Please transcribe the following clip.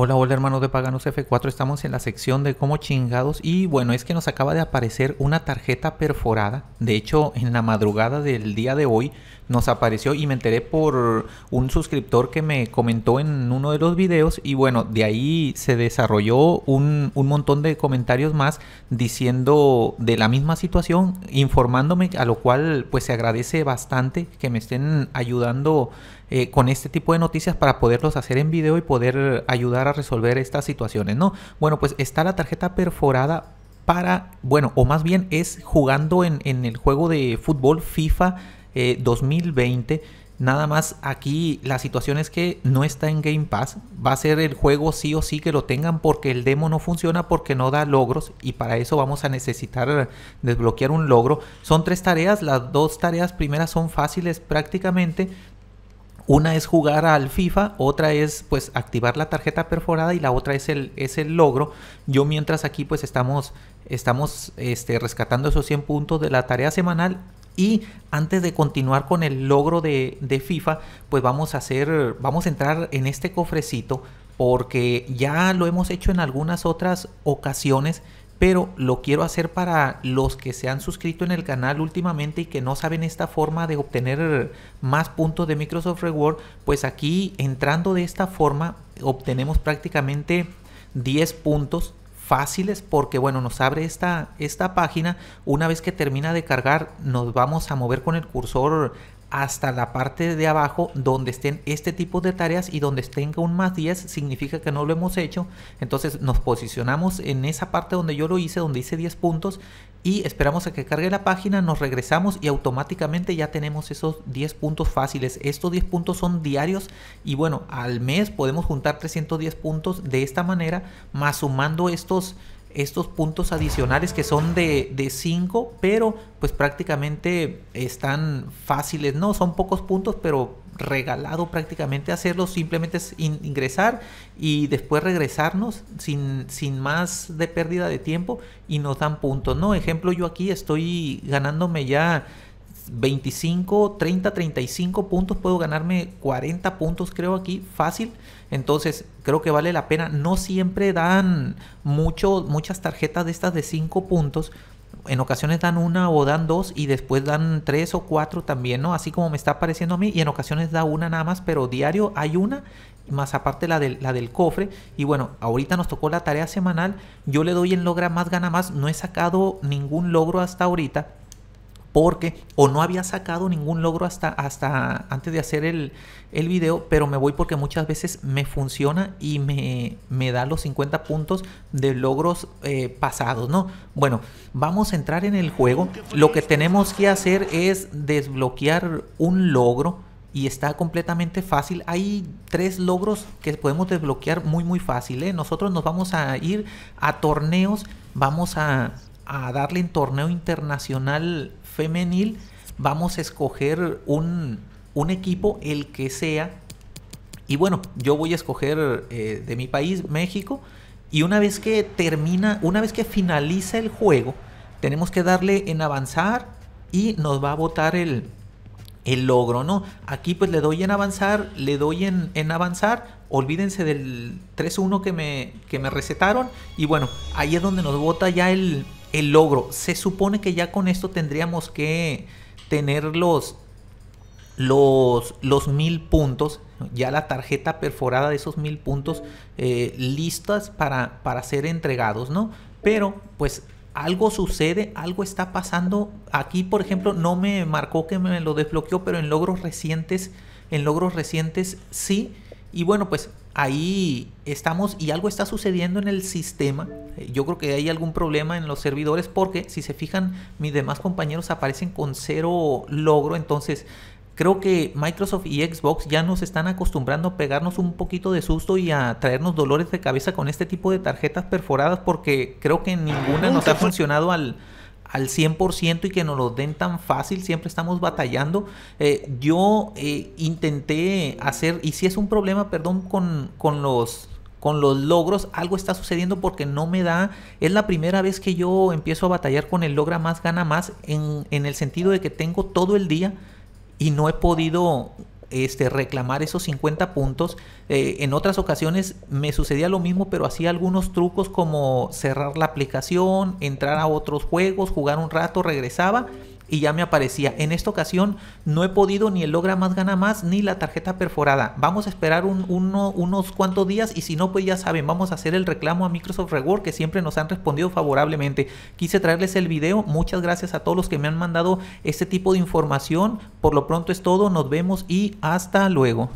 Hola, hola hermanos de Paganos F4, estamos en la sección de cómo chingados y bueno, es que nos acaba de aparecer una tarjeta perforada, de hecho en la madrugada del día de hoy nos apareció y me enteré por un suscriptor que me comentó en uno de los videos y bueno, de ahí se desarrolló un, un montón de comentarios más diciendo de la misma situación, informándome, a lo cual pues se agradece bastante que me estén ayudando eh, con este tipo de noticias para poderlos hacer en video y poder ayudar a resolver estas situaciones, ¿no? Bueno, pues está la tarjeta perforada para, bueno, o más bien es jugando en, el juego de fútbol FIFA 2020. Eh, Nada más aquí la situación es que no está en Game Pass. Va a ser el juego sí o sí que lo tengan porque el demo no funciona, porque no da logros y para eso vamos a necesitar desbloquear un logro. Son tres tareas, las dos tareas primeras son fáciles prácticamente. Una es jugar al FIFA, otra es pues activar la tarjeta perforada y la otra es el, es el logro. Yo mientras aquí pues estamos, estamos este, rescatando esos 100 puntos de la tarea semanal y antes de continuar con el logro de, de, FIFA, pues vamos a hacer, vamos a entrar en este cofrecito porque ya lo hemos hecho en algunas otras ocasiones pero lo quiero hacer para los que se han suscrito en el canal últimamente y que no saben esta forma de obtener más puntos de Microsoft Reward, pues aquí entrando de esta forma obtenemos prácticamente 10 puntos fáciles porque bueno nos abre esta, esta página una vez que termina de cargar nos vamos a mover con el cursor hasta la parte de abajo donde estén este tipo de tareas y donde estén un más 10 significa que no lo hemos hecho entonces nos posicionamos en esa parte donde yo lo hice donde hice 10 puntos y esperamos a que cargue la página nos regresamos y automáticamente ya tenemos esos 10 puntos fáciles estos 10 puntos son diarios y bueno al mes podemos juntar 310 puntos de esta manera más sumando estos estos puntos adicionales que son de 5, pero pues prácticamente están fáciles, ¿no? Son pocos puntos, pero regalado prácticamente hacerlo, simplemente es ingresar y después regresarnos sin, sin más de pérdida de tiempo y nos dan puntos, ¿no? Ejemplo, yo aquí estoy ganándome ya 25, 30, 35 puntos, puedo ganarme 40 puntos creo aquí, fácil. Entonces creo que vale la pena. No siempre dan mucho, muchas tarjetas de estas de 5 puntos. En ocasiones dan una o dan dos y después dan tres o cuatro también, ¿no? Así como me está pareciendo a mí. Y en ocasiones da una nada más, pero diario hay una más aparte la de la del cofre. Y bueno, ahorita nos tocó la tarea semanal. Yo le doy en logra más, gana más. No he sacado ningún logro hasta ahorita porque o no había sacado ningún logro hasta, hasta antes de hacer el, video, pero me voy porque muchas veces me funciona y me, me da los 50 puntos de logros eh, pasados, ¿no? Bueno, vamos a entrar en el juego. Lo que tenemos que hacer es desbloquear un logro y está completamente fácil. Hay tres logros que podemos desbloquear muy muy fácil. ¿eh? Nosotros nos vamos a ir a torneos, vamos a a darle en torneo internacional femenil, vamos a escoger un, un equipo, el que sea. Y bueno, yo voy a escoger eh, de mi país, México. Y una vez que termina, una vez que finaliza el juego, tenemos que darle en avanzar y nos va a votar el, el logro, ¿no? Aquí pues le doy en avanzar, le doy en, avanzar, olvídense del 3-1 que me, que me recetaron y bueno, ahí es donde nos vota ya el, el logro. Se supone que ya con esto tendríamos que tener los, los, mil puntos, ya la tarjeta perforada de esos mil puntos eh, listas para, para ser entregados, ¿no? Pero pues algo sucede, algo está pasando. Aquí, por ejemplo, no me marcó que me lo desbloqueó, pero en logros recientes, en logros recientes sí. Y bueno, pues ahí estamos y algo está sucediendo en el sistema. Eh, yo creo que hay algún problema en los servidores porque si se fijan, mis demás compañeros aparecen con cero logro. Entonces, creo que Microsoft y Xbox ya nos están acostumbrando a pegarnos un poquito de susto y a traernos dolores de cabeza con este tipo de tarjetas perforadas porque creo que ninguna nos ha funcionado al al 100% y que nos lo den tan fácil, siempre estamos batallando. Eh, yo eh, intenté hacer, y si es un problema, perdón, con, los con los logros, algo está sucediendo porque no me da, es la primera vez que yo empiezo a batallar con el logra más, gana más, en, en el sentido de que tengo todo el día y no he podido este, reclamar esos 50 puntos. Eh, en otras ocasiones me sucedía lo mismo, pero hacía algunos trucos como cerrar la aplicación, entrar a otros juegos, jugar un rato, regresaba y ya me aparecía. En esta ocasión no he podido ni el logra más gana más ni la tarjeta perforada. Vamos a esperar unos cuantos días y si no, pues ya saben, vamos a hacer el reclamo a Microsoft Reward que siempre nos han respondido favorablemente. Quise traerles el video. Muchas gracias a todos los que me han mandado este tipo de información. Por lo pronto es todo. Nos vemos y hasta luego.